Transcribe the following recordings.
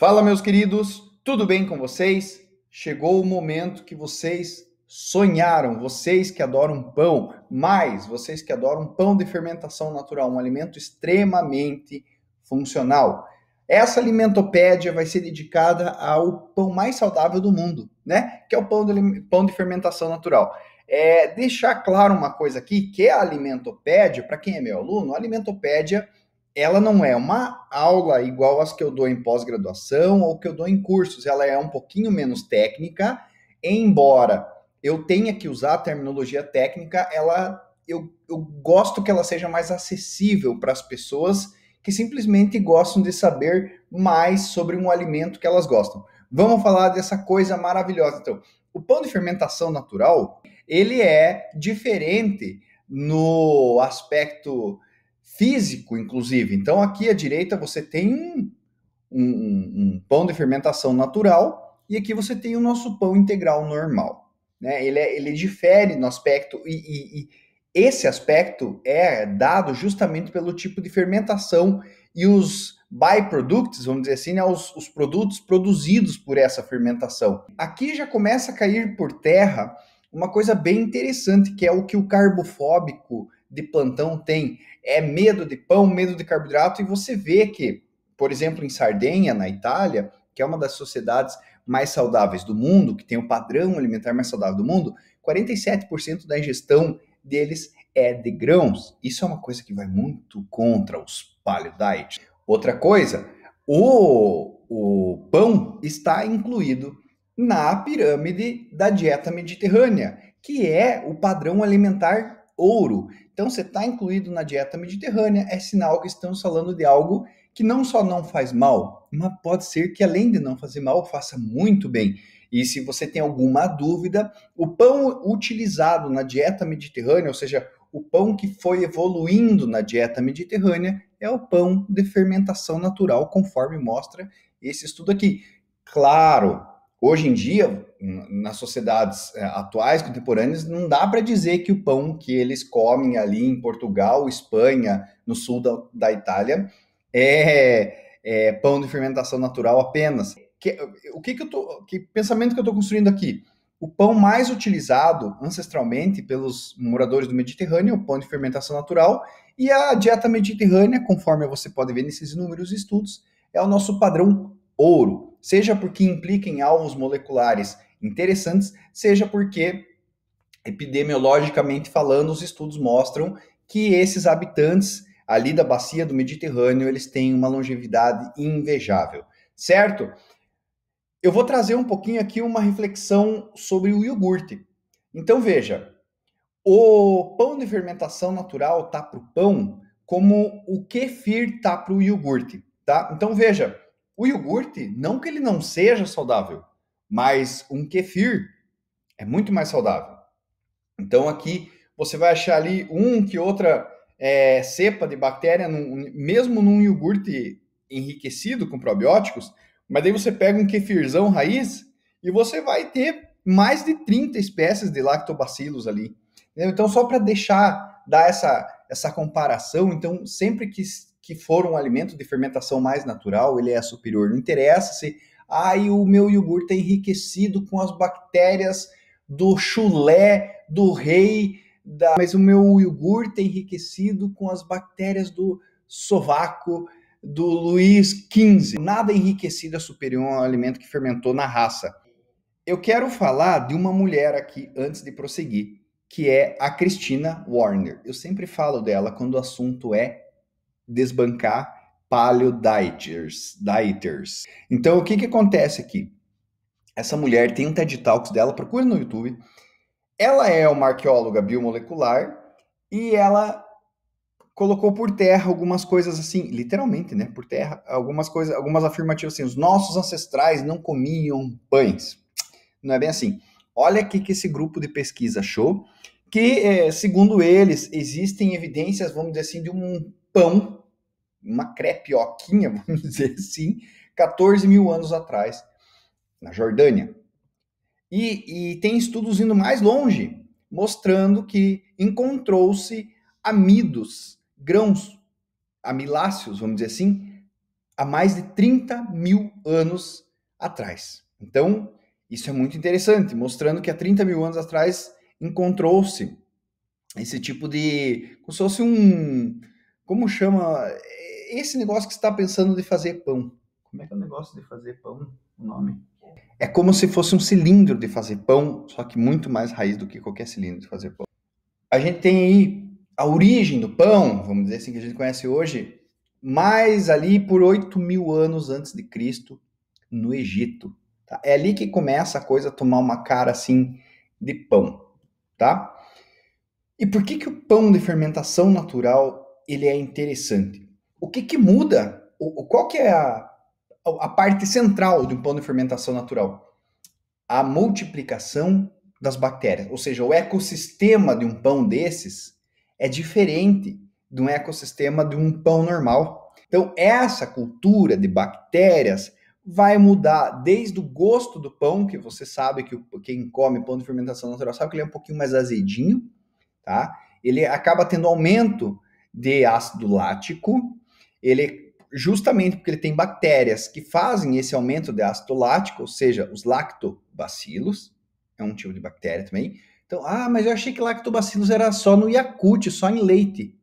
Fala, meus queridos, tudo bem com vocês? Chegou o momento que vocês sonharam, vocês que adoram pão, mais vocês que adoram pão de fermentação natural, um alimento extremamente funcional. Essa alimentopédia vai ser dedicada ao pão mais saudável do mundo, né? Que é o pão de, pão de fermentação natural. É, deixar claro uma coisa aqui, que a é alimentopédia, para quem é meu aluno, a alimentopédia ela não é uma aula igual às que eu dou em pós-graduação ou que eu dou em cursos, ela é um pouquinho menos técnica, embora eu tenha que usar a terminologia técnica, ela eu, eu gosto que ela seja mais acessível para as pessoas que simplesmente gostam de saber mais sobre um alimento que elas gostam. Vamos falar dessa coisa maravilhosa. Então, o pão de fermentação natural, ele é diferente no aspecto físico, inclusive. Então, aqui à direita você tem um, um, um pão de fermentação natural e aqui você tem o nosso pão integral normal. Né? Ele, é, ele difere no aspecto e, e, e esse aspecto é dado justamente pelo tipo de fermentação e os byproducts, vamos dizer assim, né, os, os, produtos produzidos por essa fermentação. Aqui já começa a cair por terra uma coisa bem interessante, que é o que o carbofóbico de plantão tem é medo de pão, medo de carboidrato, e você vê que, por exemplo, em Sardenha, na Itália, que é uma das sociedades mais saudáveis do mundo, que tem o padrão alimentar mais saudável do mundo, 47% da ingestão deles é de grãos. Isso é uma coisa que vai muito contra os paleo diet. Outra coisa, o, o pão está incluído na pirâmide da dieta mediterrânea, que é o padrão alimentar ouro. Então, você está incluído na dieta mediterrânea, é sinal que estamos falando de algo que não só não faz mal, mas pode ser que além de não fazer mal, faça muito bem. E se você tem alguma dúvida, o pão utilizado na dieta mediterrânea, ou seja, o pão que foi evoluindo na dieta mediterrânea, é o pão de fermentação natural, conforme mostra esse estudo aqui. Claro, Hoje em dia, nas sociedades é, atuais, contemporâneas, não dá para dizer que o pão que eles comem ali em Portugal, Espanha, no sul da, da Itália, é, é, pão de fermentação natural apenas. Que, o que, que eu tô, que pensamento que eu estou construindo aqui? O pão mais utilizado ancestralmente pelos moradores do Mediterrâneo é o pão de fermentação natural, e a dieta mediterrânea, conforme você pode ver nesses inúmeros estudos, é o nosso padrão ouro, seja porque implica em alvos moleculares interessantes, seja porque, epidemiologicamente falando, os estudos mostram que esses habitantes ali da bacia do Mediterrâneo, eles têm uma longevidade invejável, certo? Eu vou trazer um pouquinho aqui uma reflexão sobre o iogurte. Então veja, o pão de fermentação natural tá para o pão como o kefir tá para o iogurte, tá? Então veja, o iogurte, não que ele não seja saudável, mas um kefir é muito mais saudável. Então aqui você vai achar ali um que outra é, cepa de bactéria, num, mesmo num iogurte enriquecido com probióticos, mas daí você pega um kefirzão raiz e você vai ter mais de 30 espécies de lactobacilos ali. Então, só para deixar, dar essa, essa comparação, então, sempre que que for um alimento de fermentação mais natural, ele é superior. Não interessa se, ai, ah, o meu iogurte é enriquecido com as bactérias do chulé, do rei, da... mas o meu iogurte é enriquecido com as bactérias do sovaco, do Luiz XV. Nada enriquecido é superior ao alimento que fermentou na raça. Eu quero falar de uma mulher aqui antes de prosseguir, que é a Cristina Warner. Eu sempre falo dela quando o assunto é desbancar paleodieters. Dieters. Então, o que, que acontece aqui? Essa mulher tem um TED Talks dela, procura no YouTube. Ela é uma arqueóloga biomolecular e ela colocou por terra algumas coisas assim, literalmente, né? Por terra, algumas coisas, algumas afirmativas assim, os nossos ancestrais não comiam pães. Não é bem assim. Olha o que esse grupo de pesquisa achou, que, eh, segundo eles, existem evidências, vamos dizer assim, de um pão uma crepioquinha, vamos dizer assim, 14 mil anos atrás, na Jordânia. E, e tem estudos indo mais longe, mostrando que encontrou-se amidos, grãos, amiláceos, vamos dizer assim, há mais de 30 mil anos atrás. Então, isso é muito interessante, mostrando que há 30 mil anos atrás encontrou-se esse tipo de. como se fosse um como chama é, esse negócio que você está pensando de fazer pão? Como é que é o negócio de fazer pão? O nome? É como se fosse um cilindro de fazer pão, só que muito mais raiz do que qualquer cilindro de fazer pão. A gente tem aí a origem do pão, vamos dizer assim, que a gente conhece hoje, mais ali por 8 mil anos antes de Cristo, no Egito. Tá? É ali que começa a coisa a tomar uma cara assim de pão, tá? E por que, que o pão de fermentação natural ele é interessante. O que, que muda? O, qual que é a, a parte central de um pão de fermentação natural? A multiplicação das bactérias. Ou seja, o ecossistema de um pão desses é diferente de um ecossistema de um pão normal. Então, essa cultura de bactérias vai mudar desde o gosto do pão, que você sabe que quem come pão de fermentação natural sabe que ele é um pouquinho mais azedinho, tá? Ele acaba tendo aumento de ácido lático, ele justamente porque ele tem bactérias que fazem esse aumento de ácido lático, ou seja, os lactobacilos, é um tipo de bactéria também. Então, ah, mas eu achei que lactobacilos era só no Yakut, só em leite.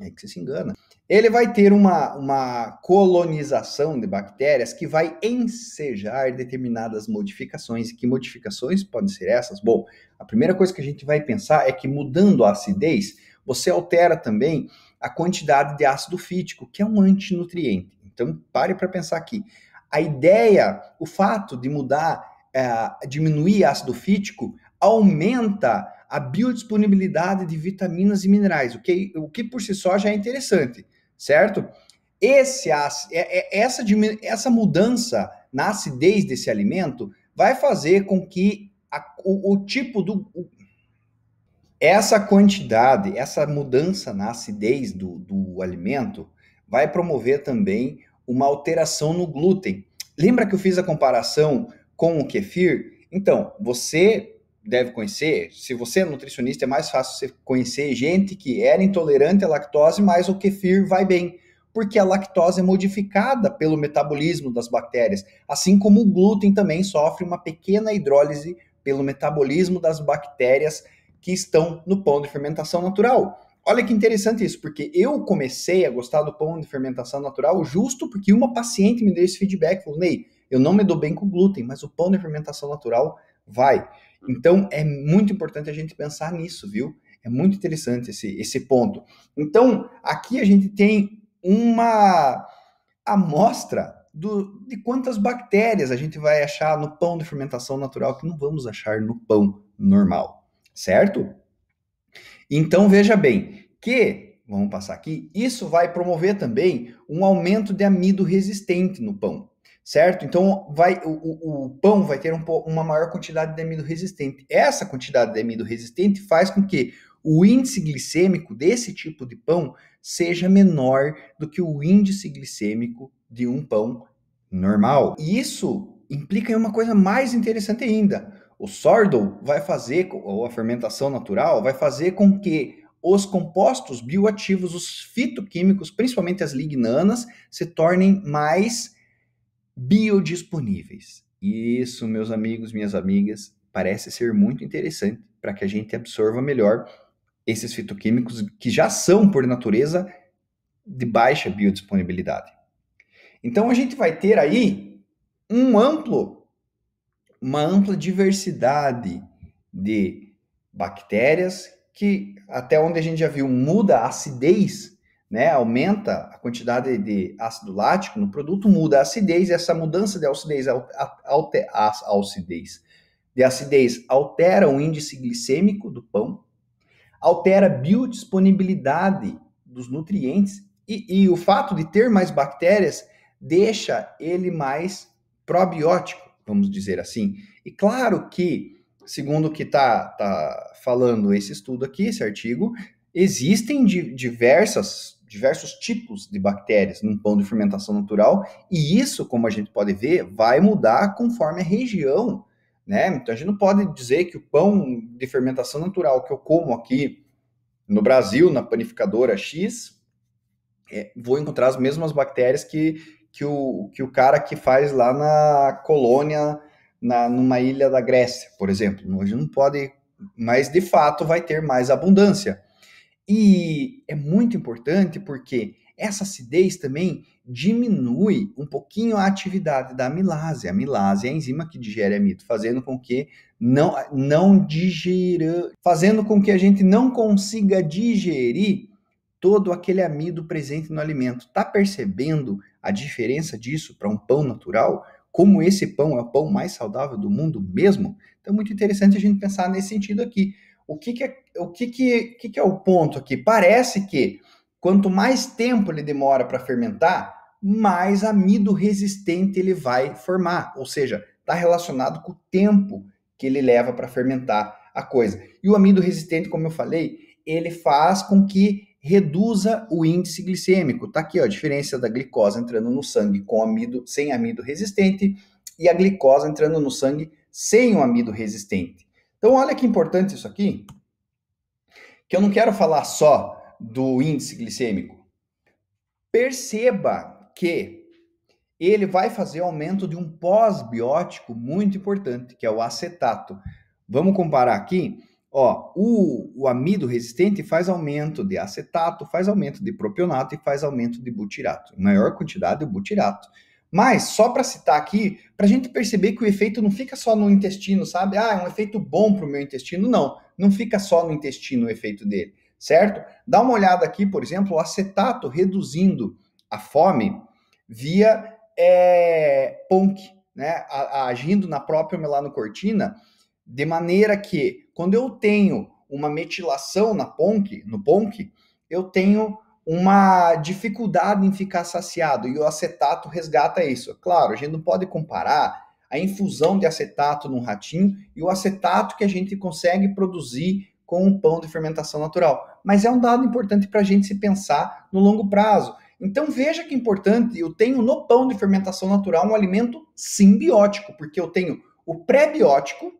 É que você se engana. Ele vai ter uma, uma colonização de bactérias que vai ensejar determinadas modificações. E que modificações podem ser essas? Bom, a primeira coisa que a gente vai pensar é que mudando a acidez, você altera também a quantidade de ácido fítico, que é um antinutriente. Então, pare para pensar aqui. A ideia, o fato de mudar, é, diminuir ácido fítico, aumenta a biodisponibilidade de vitaminas e minerais, o que, o que por si só já é interessante, certo? Esse, é, é, essa, essa mudança na acidez desse alimento vai fazer com que a, o, o, tipo do essa quantidade, essa mudança na acidez do, do alimento vai promover também uma alteração no glúten. Lembra que eu fiz a comparação com o kefir? Então, você deve conhecer, se você é nutricionista, é mais fácil você conhecer gente que era intolerante à lactose, mas o kefir vai bem, porque a lactose é modificada pelo metabolismo das bactérias, assim como o glúten também sofre uma pequena hidrólise pelo metabolismo das bactérias que estão no pão de fermentação natural. Olha que interessante isso, porque eu comecei a gostar do pão de fermentação natural justo porque uma paciente me deu esse feedback, falou: "Ney, eu não me dou bem com glúten, mas o pão de fermentação natural vai". Então é muito importante a gente pensar nisso, viu? É muito interessante esse esse ponto. Então, aqui a gente tem uma amostra do, de quantas bactérias a gente vai achar no pão de fermentação natural que não vamos achar no pão normal certo? Então veja bem que, vamos passar aqui, isso vai promover também um aumento de amido resistente no pão, certo? Então vai, o, o, o pão vai ter um, uma maior quantidade de amido resistente. Essa quantidade de amido resistente faz com que o índice glicêmico desse tipo de pão seja menor do que o índice glicêmico de um pão normal. E isso implica em uma coisa mais interessante ainda. O sordo vai fazer, ou a fermentação natural, vai fazer com que os compostos bioativos, os fitoquímicos, principalmente as lignanas, se tornem mais biodisponíveis. Isso, meus amigos, minhas amigas, parece ser muito interessante para que a gente absorva melhor esses fitoquímicos que já são, por natureza, de baixa biodisponibilidade. Então a gente vai ter aí um amplo uma ampla diversidade de bactérias que, até onde a gente já viu, muda a acidez, né? aumenta a quantidade de ácido lático no produto, muda a acidez, e essa mudança de acidez, a acidez, de acidez altera o índice glicêmico do pão, altera a biodisponibilidade dos nutrientes, e, e o fato de ter mais bactérias deixa ele mais probiótico vamos dizer assim. E claro que, segundo o que está tá falando esse estudo aqui, esse artigo, existem diversas, diversos tipos de bactérias num pão de fermentação natural, e isso, como a gente pode ver, vai mudar conforme a região. Né? Então a gente não pode dizer que o pão de fermentação natural que eu como aqui no Brasil, na panificadora X, é, vou encontrar as mesmas bactérias que, que o, que o cara que faz lá na colônia, na, numa ilha da Grécia, por exemplo. Hoje não pode, mas de fato vai ter mais abundância. E é muito importante porque essa acidez também diminui um pouquinho a atividade da amilase. A amilase é a enzima que digere amido, fazendo com que não não digira, fazendo com que a gente não consiga digerir todo aquele amido presente no alimento. Tá percebendo a diferença disso para um pão natural? Como esse pão é o pão mais saudável do mundo mesmo? Então, é muito interessante a gente pensar nesse sentido aqui. O que, que é, o que, que, que, que é o ponto aqui? Parece que quanto mais tempo ele demora para fermentar, mais amido resistente ele vai formar, ou seja, está relacionado com o tempo que ele leva para fermentar a coisa. E o amido resistente, como eu falei, ele faz com que reduza o índice glicêmico. Está aqui ó, a diferença da glicose entrando no sangue com amido, sem amido resistente e a glicose entrando no sangue sem o amido resistente. Então, olha que importante isso aqui, que eu não quero falar só do índice glicêmico. Perceba que ele vai fazer aumento de um pós-biótico muito importante, que é o acetato. Vamos comparar aqui Ó, o, o amido resistente faz aumento de acetato, faz aumento de propionato e faz aumento de butirato. Em maior quantidade, o butirato. Mas, só para citar aqui, para a gente perceber que o efeito não fica só no intestino, sabe? Ah, é um efeito bom para o meu intestino. Não, não fica só no intestino o efeito dele, certo? Dá uma olhada aqui, por exemplo, o acetato reduzindo a fome via é, PONC, né? agindo na própria melanocortina, de maneira que quando eu tenho uma metilação na PONC, no PONC, eu tenho uma dificuldade em ficar saciado e o acetato resgata isso. É claro, a gente não pode comparar a infusão de acetato num ratinho e o acetato que a gente consegue produzir com um pão de fermentação natural. Mas é um dado importante para a gente se pensar no longo prazo. Então veja que importante, eu tenho no pão de fermentação natural um alimento simbiótico, porque eu tenho o pré-biótico,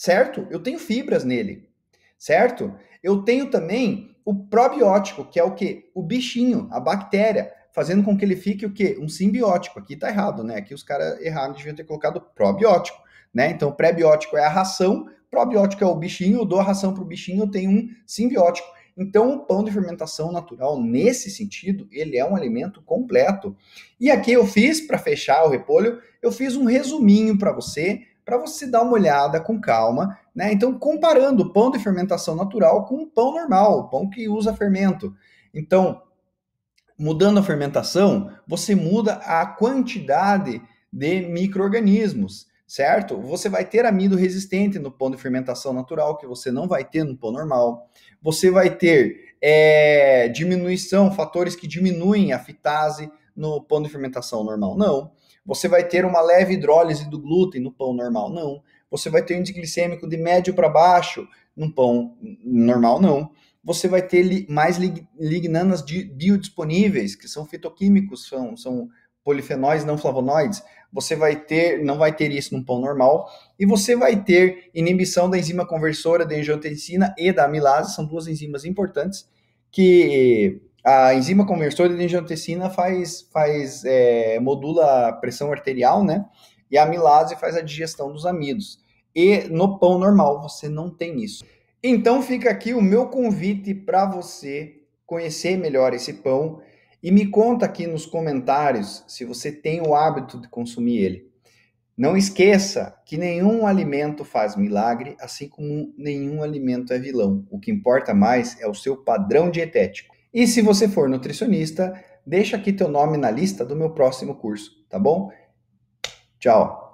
certo? Eu tenho fibras nele, certo? Eu tenho também o probiótico, que é o que? O bichinho, a bactéria, fazendo com que ele fique o que? Um simbiótico. Aqui tá errado, né? Aqui os caras erraram, deviam ter colocado probiótico, né? Então, pré-biótico é a ração, probiótico é o bichinho, eu dou a ração pro bichinho, eu tenho um simbiótico. Então, o pão de fermentação natural, nesse sentido, ele é um alimento completo. E aqui eu fiz, para fechar o repolho, eu fiz um resuminho para você para você dar uma olhada com calma, né? Então, comparando o pão de fermentação natural com o pão normal, o pão que usa fermento. Então, mudando a fermentação, você muda a quantidade de micro-organismos, certo? Você vai ter amido resistente no pão de fermentação natural, que você não vai ter no pão normal. Você vai ter é, diminuição, fatores que diminuem a fitase no pão de fermentação normal, não você vai ter uma leve hidrólise do glúten no pão normal, não. Você vai ter um índice glicêmico de médio para baixo no pão normal, não. Você vai ter li mais lig lignanas biodisponíveis, que são fitoquímicos, são, são polifenóis não flavonoides, você vai ter, não vai ter isso num pão normal, e você vai ter inibição da enzima conversora de angiotensina e da amilase, são duas enzimas importantes que a enzima conversora de angiotensina faz, faz é, modula a pressão arterial, né? E a amilase faz a digestão dos amidos. E no pão normal você não tem isso. Então fica aqui o meu convite para você conhecer melhor esse pão e me conta aqui nos comentários se você tem o hábito de consumir ele. Não esqueça que nenhum alimento faz milagre, assim como nenhum alimento é vilão. O que importa mais é o seu padrão dietético. E se você for nutricionista, deixa aqui teu nome na lista do meu próximo curso, tá bom? Tchau.